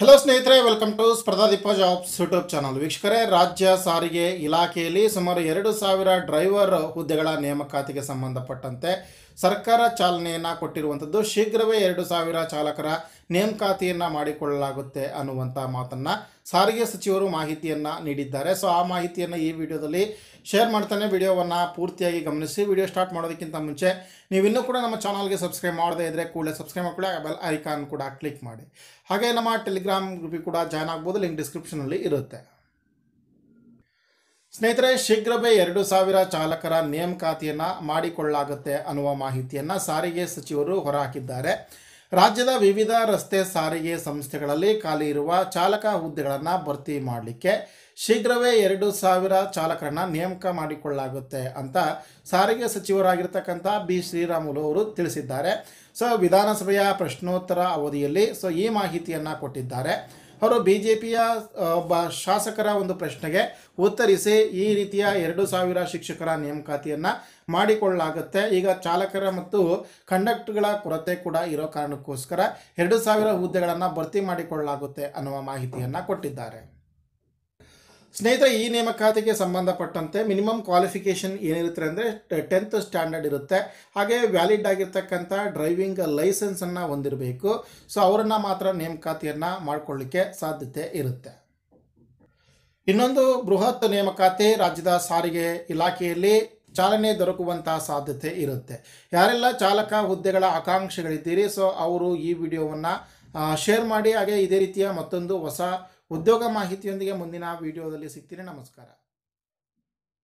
hello ಸ್ನೇಹಿತರೆ welcome to Spardhadeepa jobs YouTube channel ವೀಕ್ಷಕರೇ ರಾಜ್ಯ ಸಾರಿಗೆ ಇಲಾಖೆಯಲ್ಲಿ ಸುಮಾರು ಎರಡು ಸಾವಿರ ಡ್ರೈವರ್ ಹುದ್ದೆಗಳ ನೇಮಕಾತಿಗೆ ಸಂಬಂಧಪಟ್ಟಂತೆ ಸರ್ಕಾರ ಚಾಲನೆಯನ್ನು ಕೊಟ್ಟಿರುವಂಥದ್ದು ಶೀಘ್ರವೇ ಎರಡು ಸಾವಿರ ಚಾಲಕರ ನೇಮಕಾತಿಯನ್ನು ಮಾಡಿಕೊಳ್ಳಲಾಗುತ್ತೆ ಅನ್ನುವಂಥ ಮಾತನ್ನು ಸಾರಿಗೆ ಸಚಿವರು ಮಾಹಿತಿಯನ್ನು ನೀಡಿದ್ದಾರೆ ಸೊ ಆ ಮಾಹಿತಿಯನ್ನು ಈ ವಿಡಿಯೋದಲ್ಲಿ ಶೇರ್ ಮಾಡ್ತಾನೆ ವಿಡಿಯೋವನ್ನು ಪೂರ್ತಿಯಾಗಿ ಗಮನಿಸಿ ವಿಡಿಯೋ ಸ್ಟಾರ್ಟ್ ಮಾಡೋದಕ್ಕಿಂತ ಮುಂಚೆ ನೀವಿನ್ನೂ ಕೂಡ ನಮ್ಮ ಚಾನಲ್ಗೆ ಸಬ್ಸ್ಕ್ರೈಬ್ ಮಾಡದೇ ಇದ್ದರೆ ಕೂಡಲೇ ಸಬ್ಸ್ಕ್ರೈಬ್ ಮಾಡ್ಕೊಳ್ಳಿ ಆ ಬೆಲ್ ಐಕಾನ್ ಕೂಡ ಕ್ಲಿಕ್ ಮಾಡಿ ಹಾಗೆ ನಮ್ಮ ಟೆಲಿಗ್ರಾಮ್ ಗ್ರೂಪಿಗೆ ಕೂಡ ಜಾಯ್ನ್ ಆಗ್ಬೋದು ಲಿಂಕ್ ಡಿಸ್ಕ್ರಿಪ್ಷನಲ್ಲಿ ಇರುತ್ತೆ ಸ್ನೇಹಿತರೆ ಶೀಘ್ರವೇ ಎರಡು ಸಾವಿರ ಚಾಲಕರ ನೇಮಕಾತಿಯನ್ನು ಮಾಡಿಕೊಳ್ಳಲಾಗುತ್ತೆ ಅನ್ನುವ ಮಾಹಿತಿಯನ್ನು ಸಾರಿಗೆ ಸಚಿವರು ಹೊರಹಾಕಿದ್ದಾರೆ ರಾಜ್ಯದ ವಿವಿಧ ರಸ್ತೆ ಸಾರಿಗೆ ಸಂಸ್ಥೆಗಳಲ್ಲಿ ಖಾಲಿ ಇರುವ ಚಾಲಕ ಹುದ್ದೆಗಳನ್ನು ಭರ್ತಿ ಮಾಡಲಿಕ್ಕೆ ಶೀಘ್ರವೇ ಎರಡು ಸಾವಿರ ಚಾಲಕರನ್ನು ನೇಮಕ ಮಾಡಿಕೊಳ್ಳಲಾಗುತ್ತೆ ಅಂತ ಸಾರಿಗೆ ಸಚಿವರಾಗಿರ್ತಕ್ಕಂಥ ಬಿ ಶ್ರೀರಾಮುಲು ಅವರು ತಿಳಿಸಿದ್ದಾರೆ ಸೊ ವಿಧಾನಸಭೆಯ ಪ್ರಶ್ನೋತ್ತರ ಅವಧಿಯಲ್ಲಿ ಸೊ ಈ ಮಾಹಿತಿಯನ್ನು ಕೊಟ್ಟಿದ್ದಾರೆ ಅವರು ಬಿ ಜೆ ಪಿಯ ಒಬ್ಬ ಶಾಸಕರ ಒಂದು ಪ್ರಶ್ನೆಗೆ ಉತ್ತರಿಸಿ ಈ ರೀತಿಯ ಎರಡು ಸಾವಿರ ಶಿಕ್ಷಕರ ನೇಮಕಾತಿಯನ್ನು ಮಾಡಿಕೊಳ್ಳಲಾಗುತ್ತೆ ಈಗ ಚಾಲಕರ ಮತ್ತು ಕಂಡಕ್ಟ್ಗಳ ಕೊರತೆ ಕೂಡ ಇರೋ ಕಾರಣಕ್ಕೋಸ್ಕರ ಎರಡು ಸಾವಿರ ಹುದ್ದೆಗಳನ್ನು ಭರ್ತಿ ಮಾಡಿಕೊಳ್ಳಲಾಗುತ್ತೆ ಅನ್ನುವ ಮಾಹಿತಿಯನ್ನು ಕೊಟ್ಟಿದ್ದಾರೆ ಸ್ನೇಹಿತರೆ ಈ ನೇಮಕಾತಿಗೆ ಸಂಬಂಧಪಟ್ಟಂತೆ ಮಿನಿಮಮ್ ಕ್ವಾಲಿಫಿಕೇಷನ್ ಏನಿರುತ್ತೆ ಅಂದರೆ ಟೆಂತ್ ಸ್ಟ್ಯಾಂಡರ್ಡ್ ಇರುತ್ತೆ ಹಾಗೆ ವ್ಯಾಲಿಡ್ ಆಗಿರ್ತಕ್ಕಂಥ ಡ್ರೈವಿಂಗ್ ಲೈಸೆನ್ಸನ್ನು ಹೊಂದಿರಬೇಕು ಸೊ ಅವರನ್ನು ಮಾತ್ರ ನೇಮಕಾತಿಯನ್ನು ಮಾಡಿಕೊಳ್ಳಿಕ್ಕೆ ಸಾಧ್ಯತೆ ಇರುತ್ತೆ ಇನ್ನೊಂದು ಬೃಹತ್ ನೇಮಕಾತಿ ರಾಜ್ಯದ ಸಾರಿಗೆ ಇಲಾಖೆಯಲ್ಲಿ ಚಾಲನೆ ದೊರಕುವಂತಹ ಸಾಧ್ಯತೆ ಇರುತ್ತೆ ಯಾರೆಲ್ಲ ಚಾಲಕ ಹುದ್ದೆಗಳ ಆಕಾಂಕ್ಷೆಗಳಿದ್ದೀರಿ ಸೊ ಅವರು ಈ ವಿಡಿಯೋವನ್ನು ಶೇರ್ ಮಾಡಿ ಹಾಗೆ ಇದೇ ರೀತಿಯ ಮತ್ತೊಂದು ಹೊಸ ಉದ್ಯೋಗ ಮಾಹಿತಿಯೊಂದಿಗೆ ಮುಂದಿನ ವಿಡಿಯೋದಲ್ಲಿ ಸಿಗ್ತೀನಿ ನಮಸ್ಕಾರ